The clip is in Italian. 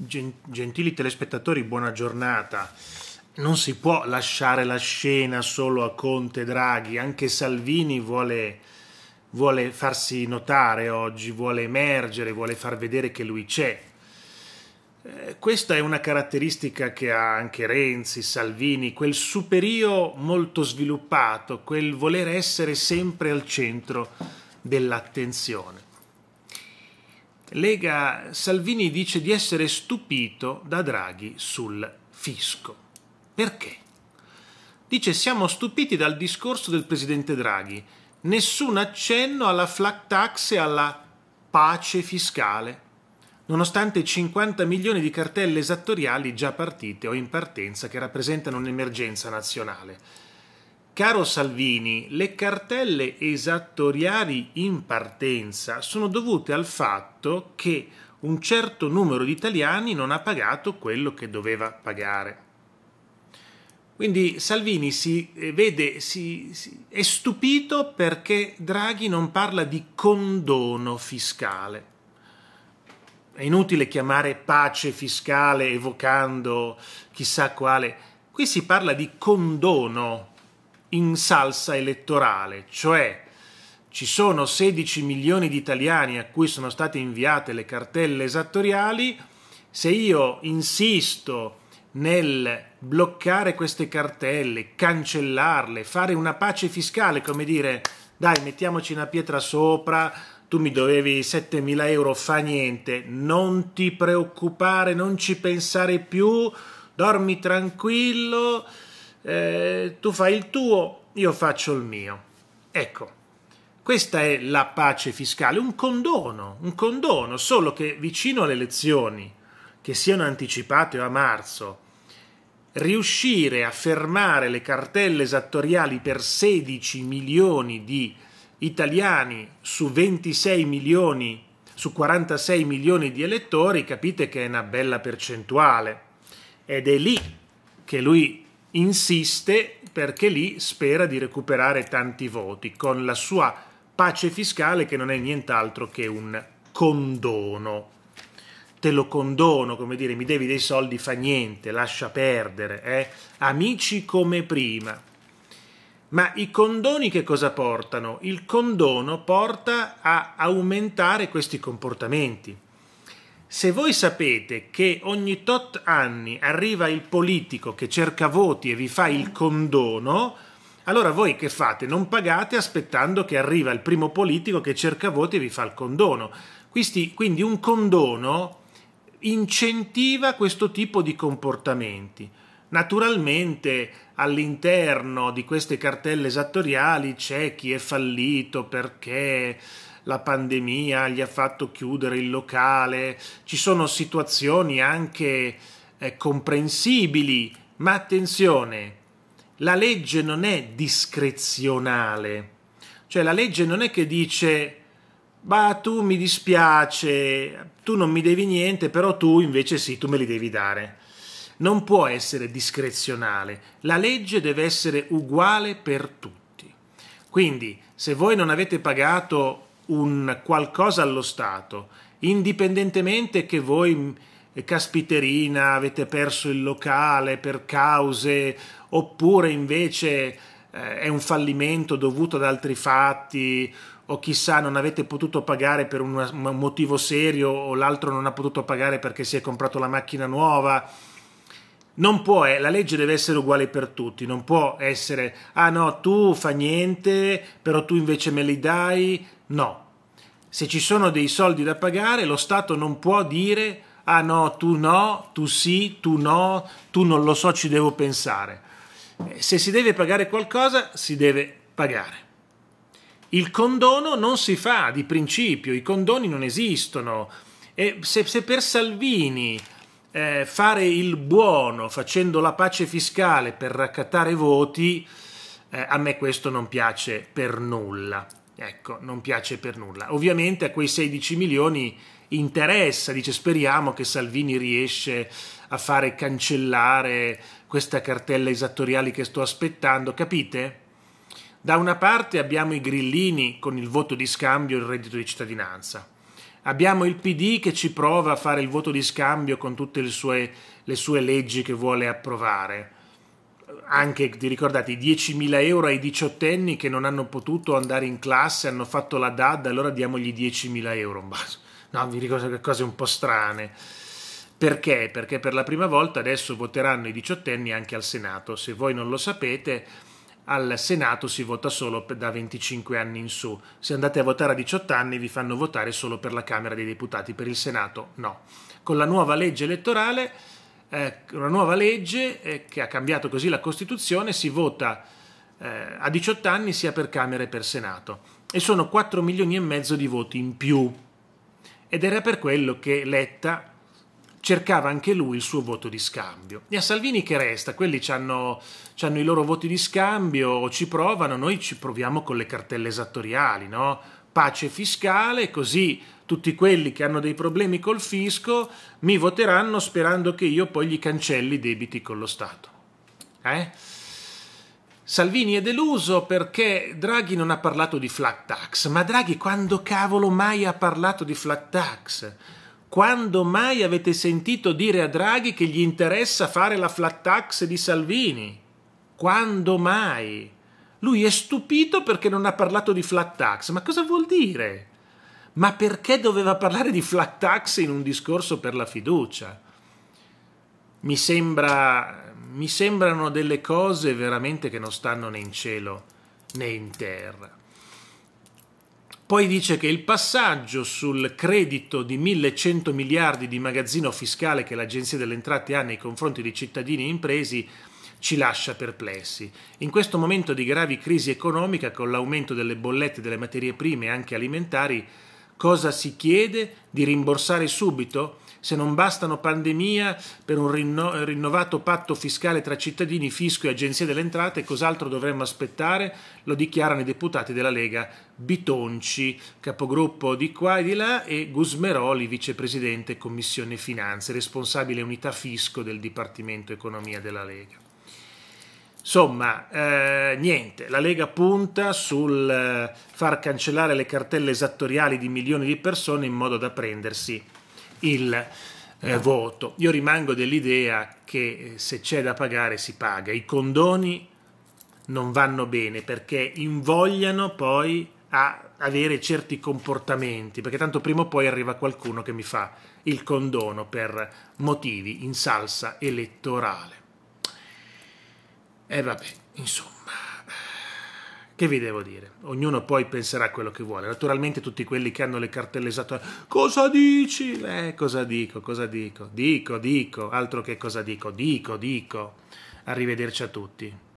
Gentili telespettatori, buona giornata. Non si può lasciare la scena solo a Conte Draghi, anche Salvini vuole, vuole farsi notare oggi, vuole emergere, vuole far vedere che lui c'è. Eh, questa è una caratteristica che ha anche Renzi, Salvini, quel superio molto sviluppato, quel voler essere sempre al centro dell'attenzione. Lega Salvini dice di essere stupito da Draghi sul fisco. Perché? Dice siamo stupiti dal discorso del presidente Draghi. Nessun accenno alla flat tax e alla pace fiscale, nonostante 50 milioni di cartelle esattoriali già partite o in partenza che rappresentano un'emergenza nazionale. Caro Salvini, le cartelle esattoriali in partenza sono dovute al fatto che un certo numero di italiani non ha pagato quello che doveva pagare. Quindi Salvini si eh, vede, si, si, è stupito perché Draghi non parla di condono fiscale. È inutile chiamare pace fiscale evocando chissà quale. Qui si parla di condono fiscale in salsa elettorale, cioè ci sono 16 milioni di italiani a cui sono state inviate le cartelle esattoriali, se io insisto nel bloccare queste cartelle, cancellarle, fare una pace fiscale, come dire dai mettiamoci una pietra sopra, tu mi dovevi 7.000 euro, fa niente, non ti preoccupare, non ci pensare più, dormi tranquillo, eh, tu fai il tuo, io faccio il mio. Ecco, questa è la pace fiscale, un condono, un condono, solo che vicino alle elezioni, che siano anticipate o a marzo, riuscire a fermare le cartelle esattoriali per 16 milioni di italiani su 26 milioni, su 46 milioni di elettori, capite che è una bella percentuale. Ed è lì che lui insiste perché lì spera di recuperare tanti voti con la sua pace fiscale che non è nient'altro che un condono. Te lo condono, come dire, mi devi dei soldi, fa niente, lascia perdere, eh? amici come prima. Ma i condoni che cosa portano? Il condono porta a aumentare questi comportamenti se voi sapete che ogni tot anni arriva il politico che cerca voti e vi fa il condono, allora voi che fate? Non pagate aspettando che arriva il primo politico che cerca voti e vi fa il condono. Quindi, quindi un condono incentiva questo tipo di comportamenti. Naturalmente all'interno di queste cartelle esattoriali c'è chi è fallito perché la pandemia gli ha fatto chiudere il locale, ci sono situazioni anche eh, comprensibili, ma attenzione, la legge non è discrezionale, cioè la legge non è che dice ma tu mi dispiace, tu non mi devi niente, però tu invece sì, tu me li devi dare. Non può essere discrezionale, la legge deve essere uguale per tutti. Quindi, se voi non avete pagato un qualcosa allo Stato, indipendentemente che voi, mm, caspiterina, avete perso il locale per cause, oppure invece eh, è un fallimento dovuto ad altri fatti, o chissà non avete potuto pagare per un motivo serio o l'altro non ha potuto pagare perché si è comprato la macchina nuova. Non può, eh, la legge deve essere uguale per tutti, non può essere ah no, tu fa niente, però tu invece me li dai, No. Se ci sono dei soldi da pagare, lo Stato non può dire ah no, tu no, tu sì, tu no, tu non lo so, ci devo pensare. Eh, se si deve pagare qualcosa, si deve pagare. Il condono non si fa di principio, i condoni non esistono. E se, se per Salvini eh, fare il buono facendo la pace fiscale per raccattare voti, eh, a me questo non piace per nulla. Ecco, non piace per nulla. Ovviamente a quei 16 milioni interessa, dice speriamo che Salvini riesce a fare cancellare questa cartella esattoriale che sto aspettando, capite? Da una parte abbiamo i grillini con il voto di scambio e il reddito di cittadinanza. Abbiamo il PD che ci prova a fare il voto di scambio con tutte le sue, le sue leggi che vuole approvare anche ti ricordate i 10.000 euro ai diciottenni che non hanno potuto andare in classe, hanno fatto la DAD, allora diamogli 10.000 euro. No, vi ricordo che cose un po' strane. Perché? Perché per la prima volta adesso voteranno i diciottenni anche al Senato. Se voi non lo sapete, al Senato si vota solo da 25 anni in su. Se andate a votare a 18 anni vi fanno votare solo per la Camera dei Deputati, per il Senato no. Con la nuova legge elettorale eh, una nuova legge eh, che ha cambiato così la Costituzione, si vota eh, a 18 anni sia per Camera che per Senato e sono 4 milioni e mezzo di voti in più. Ed era per quello che Letta cercava anche lui il suo voto di scambio. E a Salvini che resta? Quelli hanno, i loro voti di scambio, o ci provano, noi ci proviamo con le cartelle esattoriali, no? pace fiscale, così tutti quelli che hanno dei problemi col fisco mi voteranno sperando che io poi gli cancelli i debiti con lo Stato. Eh? Salvini è deluso perché Draghi non ha parlato di flat tax, ma Draghi quando cavolo mai ha parlato di flat tax? Quando mai avete sentito dire a Draghi che gli interessa fare la flat tax di Salvini? Quando mai? Lui è stupito perché non ha parlato di flat tax. Ma cosa vuol dire? Ma perché doveva parlare di flat tax in un discorso per la fiducia? Mi, sembra, mi sembrano delle cose veramente che non stanno né in cielo né in terra. Poi dice che il passaggio sul credito di 1100 miliardi di magazzino fiscale che l'Agenzia delle Entrate ha nei confronti di cittadini e imprese ci lascia perplessi. In questo momento di gravi crisi economica, con l'aumento delle bollette delle materie prime anche alimentari, cosa si chiede? Di rimborsare subito? Se non bastano pandemia per un rinno rinnovato patto fiscale tra cittadini, fisco e agenzie delle entrate, cos'altro dovremmo aspettare? Lo dichiarano i deputati della Lega Bitonci, capogruppo di qua e di là, e Gusmeroli, vicepresidente Commissione Finanze, responsabile unità fisco del Dipartimento Economia della Lega. Insomma, eh, niente, la Lega punta sul eh, far cancellare le cartelle esattoriali di milioni di persone in modo da prendersi il eh, voto. Io rimango dell'idea che eh, se c'è da pagare si paga. I condoni non vanno bene perché invogliano poi a avere certi comportamenti, perché tanto prima o poi arriva qualcuno che mi fa il condono per motivi in salsa elettorale. E vabbè, insomma, che vi devo dire? Ognuno poi penserà quello che vuole. Naturalmente tutti quelli che hanno le cartelle esatte, cosa dici? Eh, cosa dico, cosa dico? Dico, dico, altro che cosa dico, dico, dico. Arrivederci a tutti.